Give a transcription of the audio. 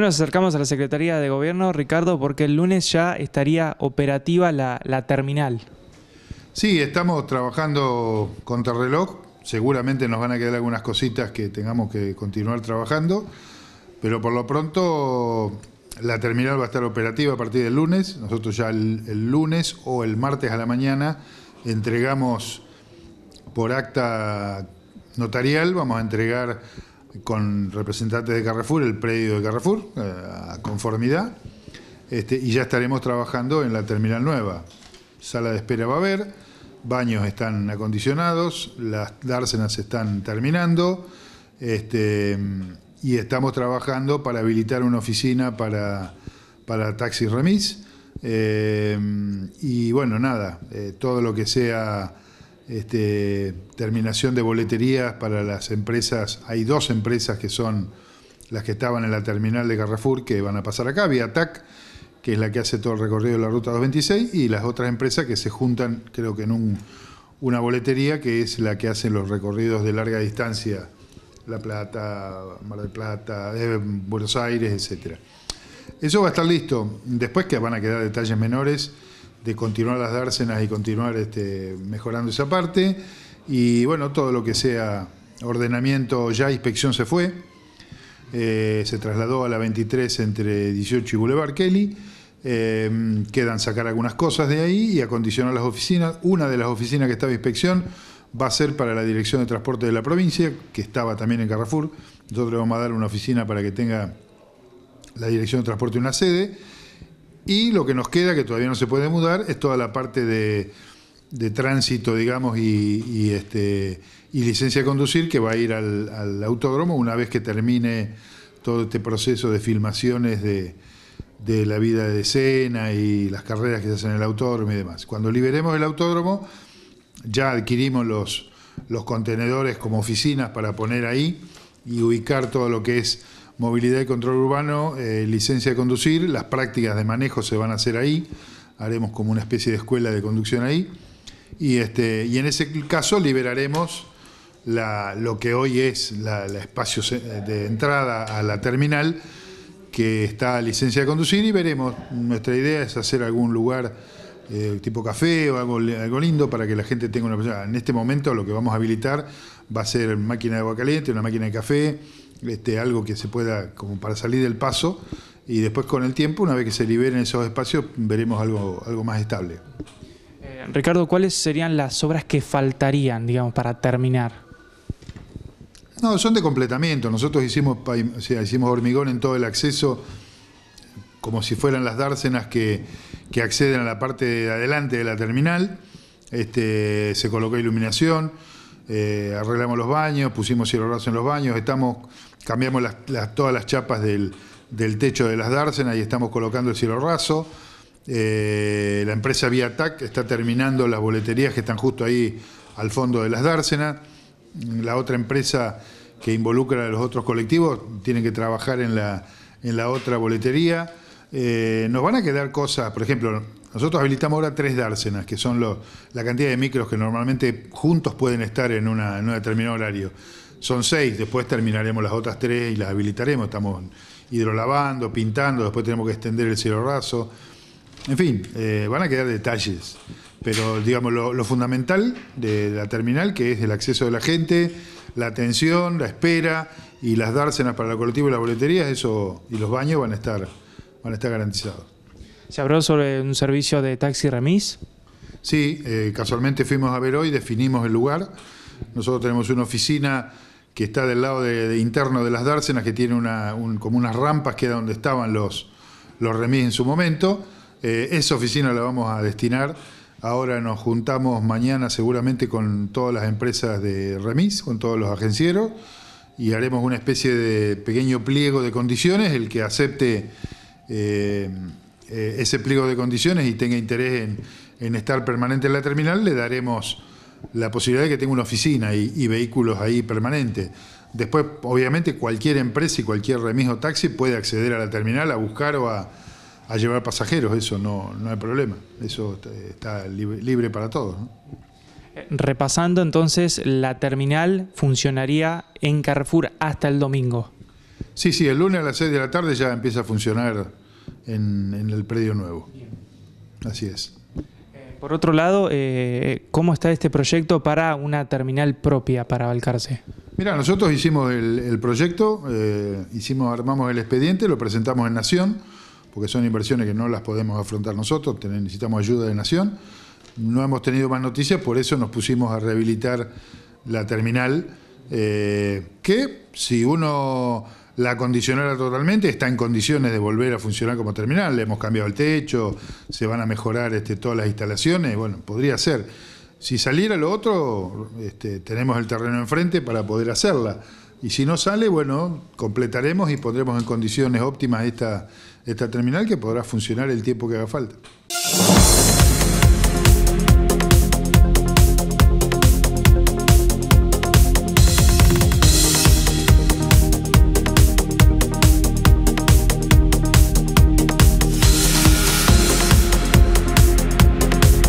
nos acercamos a la Secretaría de Gobierno, Ricardo, porque el lunes ya estaría operativa la, terminal. Sí, estamos trabajando contra reloj, Seguramente nos van a quedar algunas cositas que tengamos que continuar trabajando, pero por lo pronto la terminal va a estar operativa a partir del lunes. Nosotros ya el lunes o el martes a la mañana entregamos por acta notarial, vamos a entregar con representantes de Carrefour, el predio de Carrefour, eh, a conformidad, este, y ya estaremos trabajando en la terminal nueva. Sala de espera va a haber, baños están acondicionados, las dársenas están terminando, este, y estamos trabajando para habilitar una oficina para, para Taxi Remis. Eh, y bueno, nada, eh, todo lo que sea este, terminación de boleterías para las empresas. Hay dos empresas que son las que estaban en la terminal de Carrefour que van a pasar acá, Viatac, que es la que hace todo el recorrido de la ruta 226, y las otras empresas que se juntan, creo que en una boletería, que es la que hace los recorridos de larga distancia, La Plata, Mar del Plata, eh, Buenos Aires, etc. Eso va a estar listo. Después que van a quedar detalles menores de continuar las dársenas y continuar este, mejorando esa parte. Y bueno, todo lo que sea ordenamiento ya, inspección se fue. Eh, se trasladó a la 23 entre 18 y Boulevard Kelly. Eh, quedan sacar algunas cosas de ahí y acondicionar las oficinas. Una de las oficinas que estaba inspección va a ser para la Dirección de Transporte de la provincia, que estaba también en Carrefour. Nosotros le vamos a dar una oficina para que tenga la Dirección de Transporte una sede. Y lo que nos queda, que todavía no se puede mudar, es toda la parte de, tránsito, digamos, este, y, licencia de conducir, que va a ir al, autódromo una vez que termine todo este proceso de filmaciones de, la vida de escena y las carreras que se hacen en el autódromo y demás. Cuando liberemos el autódromo, ya adquirimos los, los contenedores como oficinas para poner ahí y ubicar todo lo que es movilidad y control urbano, eh, licencia de conducir, las prácticas de manejo se van a hacer ahí, haremos como una especie de escuela de conducción ahí, y, este, y en ese caso liberaremos lo que hoy es el espacio de entrada a la terminal, que está licencia de conducir, y veremos, nuestra idea es hacer algún lugar eh, tipo café o algo lindo para que la gente tenga una... En este momento lo que vamos a habilitar va a ser máquina de agua caliente, una máquina de café, este, algo que se pueda, como para salir del paso, y después con el tiempo, una vez que se liberen esos espacios, veremos algo, algo más estable. Eh, Ricardo, ¿cuáles serían las obras que faltarían, digamos, para terminar? No, son de completamiento. Nosotros hicimos, o sea, hicimos hormigón en todo el acceso, como si fueran las dársenas que, que acceden a la parte de adelante de la terminal. Este, se colocó iluminación eh, arreglamos los baños, pusimos cielo raso en los baños, estamos, cambiamos todas las chapas del, techo de las dársenas y estamos colocando el cielo raso. Eh, la empresa Viatac está terminando las boleterías que están justo ahí al fondo de las dársenas. La otra empresa que involucra a los otros colectivos tiene que trabajar en la, en la otra boletería. Eh, nos van a quedar cosas, por ejemplo, nosotros habilitamos ahora tres dársenas, que son la cantidad de micros que normalmente juntos pueden estar en, una, en un determinado horario. Son seis, después terminaremos las otras tres y las habilitaremos. Estamos hidrolavando, pintando, después tenemos que extender el cielo raso. En fin, eh, van a quedar detalles. Pero digamos, lo, fundamental de la terminal, que es el acceso de la gente, la atención, la espera y las dársenas para el colectivo y la boletería, eso y los baños van a estar, van a estar garantizados. ¿Se habló sobre un servicio de taxi remis? Sí, eh, casualmente fuimos a ver hoy, definimos el lugar. Nosotros tenemos una oficina que está del lado de, interno de las dársenas, que tiene como unas rampas que era donde estaban los, los remis en su momento. Eh, esa oficina la vamos a destinar. Ahora nos juntamos mañana seguramente con todas las empresas de remis, con todos los agencieros, y haremos una especie de pequeño pliego de condiciones, el que acepte... Eh, eh, ese pliego de condiciones y tenga interés en, estar permanente en la terminal, le daremos la posibilidad de que tenga una oficina y, vehículos ahí permanentes. Después, obviamente, cualquier empresa y cualquier remiso taxi puede acceder a la terminal a buscar o a, llevar pasajeros, eso no, no hay problema, eso está, libre, para todos. Eh, repasando entonces, la terminal funcionaría en Carrefour hasta el domingo. Sí, sí, el lunes a las 6 de la tarde ya empieza a funcionar en, el predio nuevo. Así es. Eh, por otro lado, eh, ¿cómo está este proyecto para una terminal propia para Balcarce? Mira, nosotros hicimos el, proyecto, eh, hicimos, armamos el expediente, lo presentamos en Nación, porque son inversiones que no las podemos afrontar nosotros, necesitamos ayuda de Nación. No hemos tenido más noticias, por eso nos pusimos a rehabilitar la terminal, que si uno la condicionara totalmente, está en condiciones de volver a funcionar como terminal, le hemos cambiado el techo, se van a mejorar este, todas las instalaciones, bueno, podría ser. Si saliera lo otro, este, tenemos el terreno enfrente para poder hacerla. Y si no sale, bueno, completaremos y pondremos en condiciones óptimas esta terminal que podrá funcionar el tiempo que haga falta.